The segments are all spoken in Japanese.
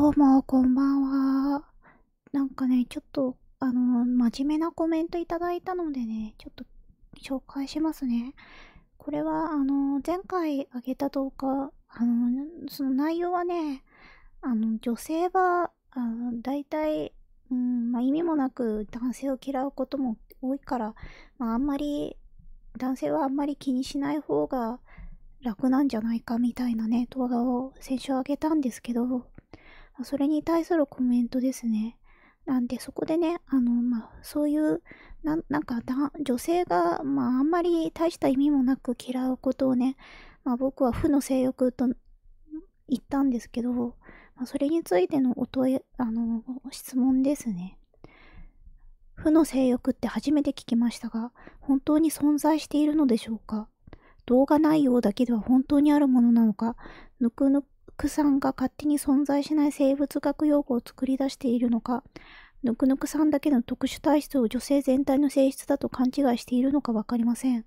どうも、こんばんは。なんかね、ちょっと、あの、真面目なコメントいただいたのでね、ちょっと紹介しますね。これは、あの、前回あげた動画、あの、その内容はね、あの、女性は、あの大体、うんまあ、意味もなく男性を嫌うことも多いから、まあ、あんまり、男性はあんまり気にしない方が楽なんじゃないかみたいなね、動画を先週あげたんですけど、それに対するコメントですね。なんでそこでね、あの、まあ、そういう、ななんか女性が、まあ、あんまり大した意味もなく嫌うことをね、まあ、僕は負の性欲と言ったんですけど、まあ、それについてのお問い、あの、質問ですね。負の性欲って初めて聞きましたが、本当に存在しているのでしょうか動画内容だけでは本当にあるものなのか、ぬくぬクさんが勝手に存在しない生物学用語を作り出しているのか、ぬくぬくさんだけの特殊体質を女性全体の性質だと勘違いしているのか分かりません。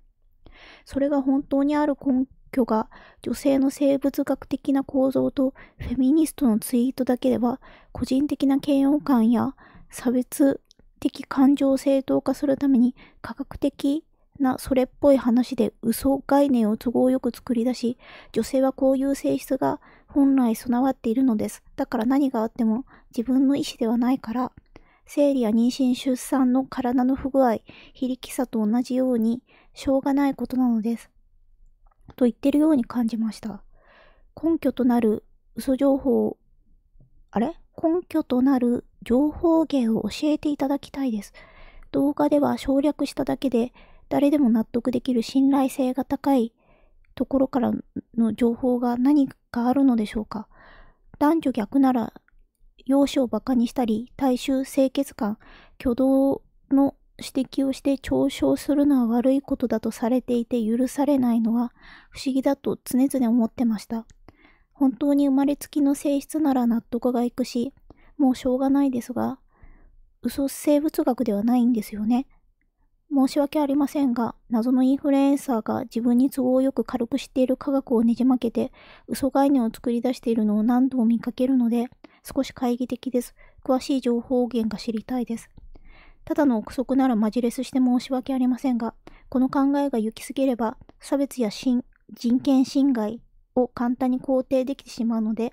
それが本当にある根拠が女性の生物学的な構造とフェミニストのツイートだけでは個人的な嫌悪感や差別的感情を正当化するために科学的なそれっぽい話で嘘概念を都合よく作り出し、女性はこういう性質が本来備わっているのです。だから何があっても自分の意思ではないから、生理や妊娠出産の体の不具合、非力さと同じようにしょうがないことなのです。と言ってるように感じました。根拠となる嘘情報、あれ根拠となる情報源を教えていただきたいです。動画では省略しただけで誰でも納得できる信頼性が高いところからの情報が何かあるのでしょうか男女逆なら容姿をバカにしたり大衆清潔感挙動の指摘をして嘲笑するのは悪いことだとされていて許されないのは不思議だと常々思ってました本当に生まれつきの性質なら納得がいくしもうしょうがないですが嘘生物学ではないんですよね申し訳ありませんが、謎のインフルエンサーが自分に都合よく軽く知っている科学をねじ曲げて、嘘概念を作り出しているのを何度も見かけるので、少し懐疑的です。詳しい情報源が知りたいです。ただの憶測ならマジレスして申し訳ありませんが、この考えが行き過ぎれば、差別や人権侵害を簡単に肯定できてしまうので、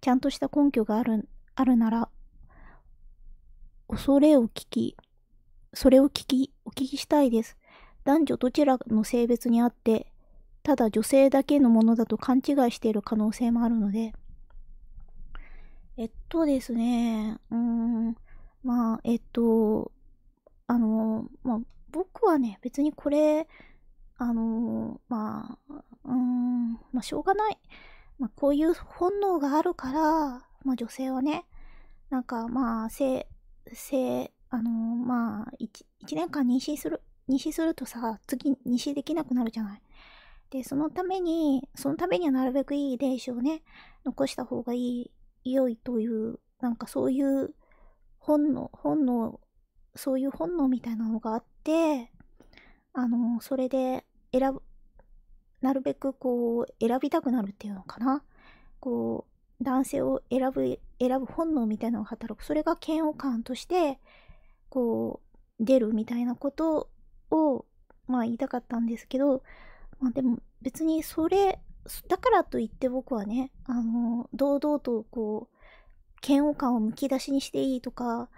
ちゃんとした根拠があるあるなら、恐れを聞き、それを聞きお聞きしたいです。男女どちらの性別にあって、ただ女性だけのものだと勘違いしている可能性もあるので。えっとですね、うーん、まあ、えっと、あの、まあ、僕はね、別にこれ、あの、まあ、うーん、まあ、しょうがない。まあ、こういう本能があるから、まあ、女性はね、なんか、まあ、性、性、あの、まあ、1年間妊娠する妊娠するとさ次妊娠できなくなるじゃないでそのためにそのためにはなるべくいい遺伝子をね残した方がいい良いというなんかそういう本能本能そういう本能みたいなのがあってあのそれで選ぶなるべくこう選びたくなるっていうのかなこう男性を選ぶ選ぶ本能みたいなのが働くそれが嫌悪感としてこう、出るみたいなことをまあ言いたかったんですけど、まあ、でも別にそれだからといって僕はねあの堂々とこう嫌悪感をむき出しにしていいとか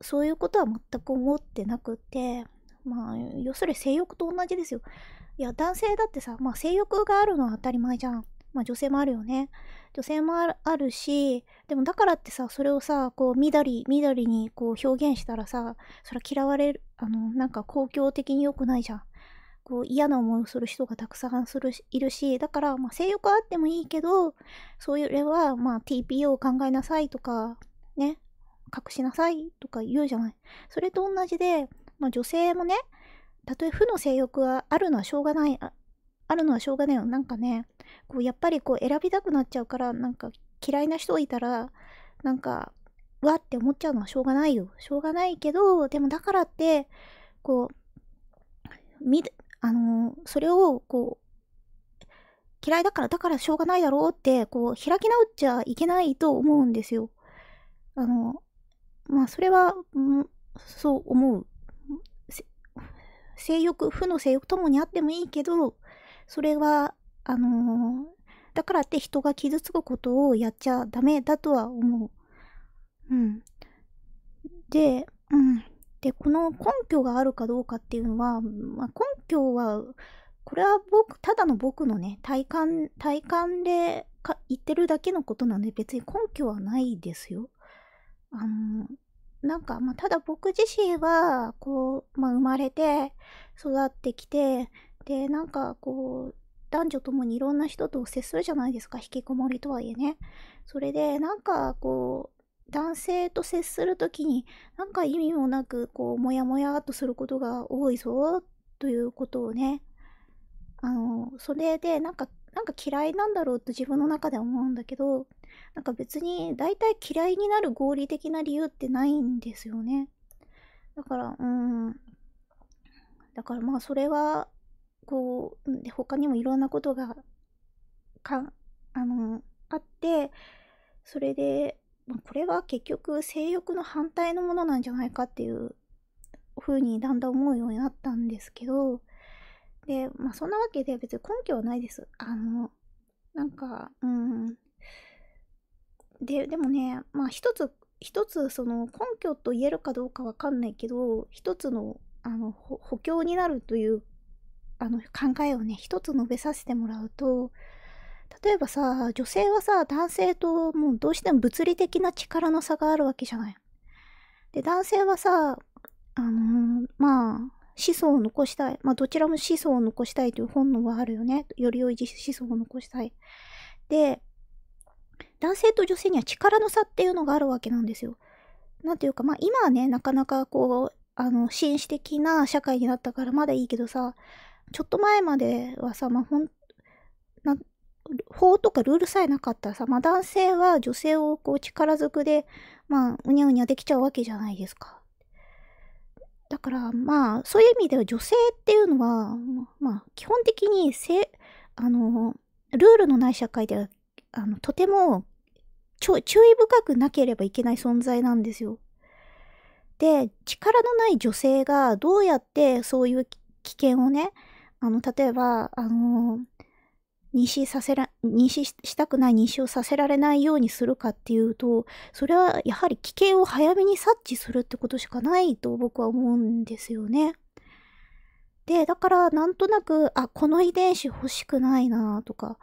そういうことは全く思ってなくてまあ要するに性欲と同じですよいや男性だってさ、まあ、性欲があるのは当たり前じゃん、まあ、女性もあるよね女性もあるしでもだからってさそれをさこう緑緑にこう表現したらさそれ嫌われるあのなんか公共的に良くないじゃんこう嫌な思いをする人がたくさんするいるしだから、まあ、性欲はあってもいいけどそういう例は、まあ、TPO を考えなさいとかね隠しなさいとか言うじゃないそれと同じで、まあ、女性もねたとえ負の性欲があるのはしょうがないあるのはしょうがないよ。なんかね、こうやっぱりこう選びたくなっちゃうから、なんか嫌いな人いたら、なんか、うわって思っちゃうのはしょうがないよ。しょうがないけど、でもだからって、こう、み、あの、それをこう、嫌いだから、だからしょうがないだろうって、こう、開き直っちゃいけないと思うんですよ。あの、まあ、それは、んそう思う。性欲、負の性欲ともにあってもいいけど、それは、あのー、だからって人が傷つくことをやっちゃダメだとは思う。うん。で、うん。で、この根拠があるかどうかっていうのは、まあ、根拠は、これは僕、ただの僕のね、体感、体感でか言ってるだけのことなんで、別に根拠はないですよ。あの、なんか、まあ、ただ僕自身は、こう、まあ、生まれて、育ってきて、でなんかこう男女ともにいろんな人と接するじゃないですか引きこもりとはいえねそれでなんかこう男性と接する時になんか意味もなくこうモヤモヤっとすることが多いぞということをねあのそれでなんかなんか嫌いなんだろうと自分の中で思うんだけどなんか別に大体嫌いになる合理的な理由ってないんですよねだからうんだからまあそれはこうで他にもいろんなことがかあのあってそれで、まあ、これは結局性欲の反対のものなんじゃないかっていう風にだんだん思うようになったんですけどで、まあ、そんなわけで別に根拠はないです。あのなんかうんででもねまあ一つ一つその根拠と言えるかどうかわかんないけど一つのあの補強になるというあの考えをね一つ述べさせてもらうと例えばさ女性はさ男性ともうどうしても物理的な力の差があるわけじゃない。で男性はさあのー、まあ子孫を残したい、まあ、どちらも子孫を残したいという本能はあるよねより良い子孫を残したい。で男性と女性には力の差っていうのがあるわけなんですよ。なんていうかまあ今はねなかなかこうあの紳士的な社会になったからまだいいけどさちょっと前まではさ、まあ、ほん、な、法とかルールさえなかったらさ、まあ、男性は女性をこう力ずくで、まあ、うにゃうにゃできちゃうわけじゃないですか。だから、まあ、そういう意味では女性っていうのは、まあ、基本的に性、あの、ルールのない社会では、あの、とても、ちょ、注意深くなければいけない存在なんですよ。で、力のない女性がどうやってそういう危険をね、あの、例えば、あのー、妊娠させら、妊娠したくない妊娠をさせられないようにするかっていうと、それはやはり危険を早めに察知するってことしかないと僕は思うんですよね。で、だからなんとなく、あ、この遺伝子欲しくないなとか、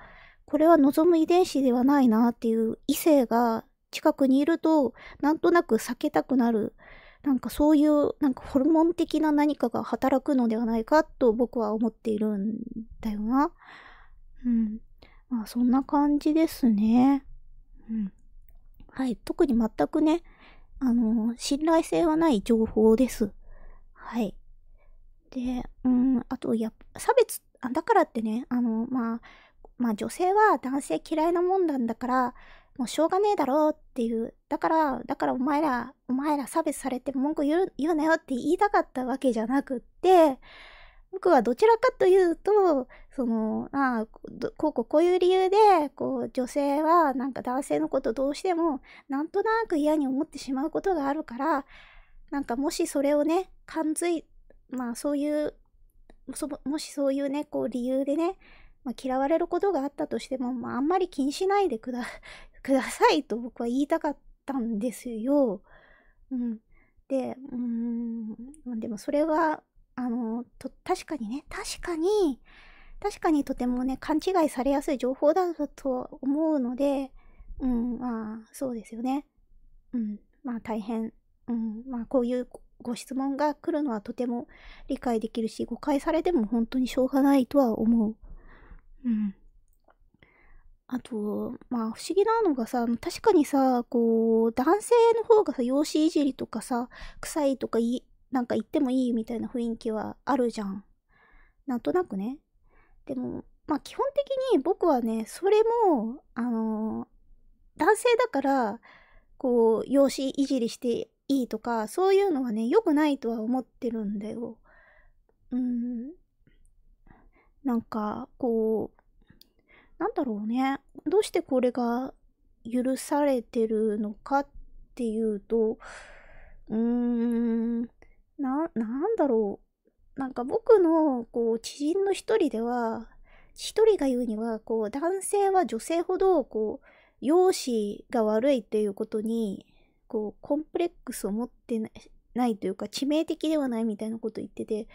これは望む遺伝子ではないなっていう異性が近くにいると、なんとなく避けたくなるなんかそういう、なんかホルモン的な何かが働くのではないかと僕は思っているんだよな。うん。まあそんな感じですね。うん。はい。特に全くね、あの、信頼性はない情報です。はい。で、うん、あと、や、差別、だからってね、あの、まあ、まあ女性は男性嫌いなもんなんだから、もうしょうがねえだろっていう、だから、だからお前ら、お前ら差別されて文句言う言うなよって言いたかったわけじゃなくって、僕はどちらかというと、その、あこうこうこういう理由で、こう、女性はなんか男性のことどうしても、なんとなく嫌に思ってしまうことがあるから、なんかもしそれをね、感づい、まあそういう、もしそういうね、こう理由でね、まあ、嫌われることがあったとしても、まあ、あんまり気にしないでくだ、くださいと僕は言いたかったんですよ。うん。で、うーん、でもそれは、あの、と、確かにね、確かに、確かにとてもね、勘違いされやすい情報だと思うので、うん、まあ、そうですよね。うん、まあ大変、うん、まあこういうご質問が来るのはとても理解できるし、誤解されても本当にしょうがないとは思う。うん。あと、まあ、不思議なのがさ、確かにさ、こう、男性の方がさ、容姿いじりとかさ、臭いとかい、なんか言ってもいいみたいな雰囲気はあるじゃん。なんとなくね。でも、まあ、基本的に僕はね、それも、あのー、男性だから、こう、容姿いじりしていいとか、そういうのはね、良くないとは思ってるんだよ。うん。なんか、こう、なんだろうね。どうしてこれが許されてるのかっていうと、うーん、な、なんだろう。なんか僕の、こう、知人の一人では、一人が言うには、こう、男性は女性ほど、こう、容姿が悪いっていうことに、こう、コンプレックスを持ってないというか、致命的ではないみたいなこと言ってて、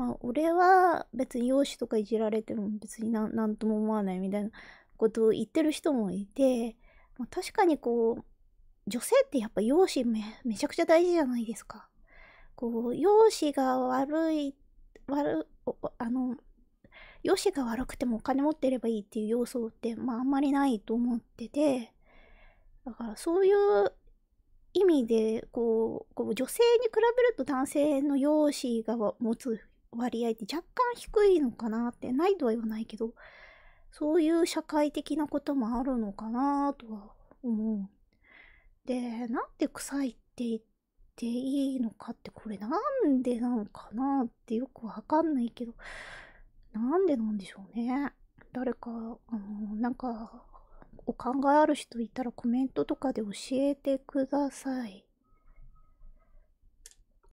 まあ、俺は別に容姿とかいじられても別に何とも思わないみたいなことを言ってる人もいて、まあ、確かにこう、女性ってやっぱ容姿めめちゃくちゃ大事じゃないですか。こう、容姿が悪い、悪、あの、容姿が悪くてもお金持ってればいいっていう要素って、まああんまりないと思ってて、だからそういう意味でこうこう女性に比べると男性の容姿が持つ割合って若干低いのかなってないとは言わないけどそういう社会的なこともあるのかなとは思う。でなんで臭いって言っていいのかってこれなんでなのかなってよくわかんないけどなんでなんでしょうね。誰か、あのなんかお考えある人いたらコメントとかで教えてください。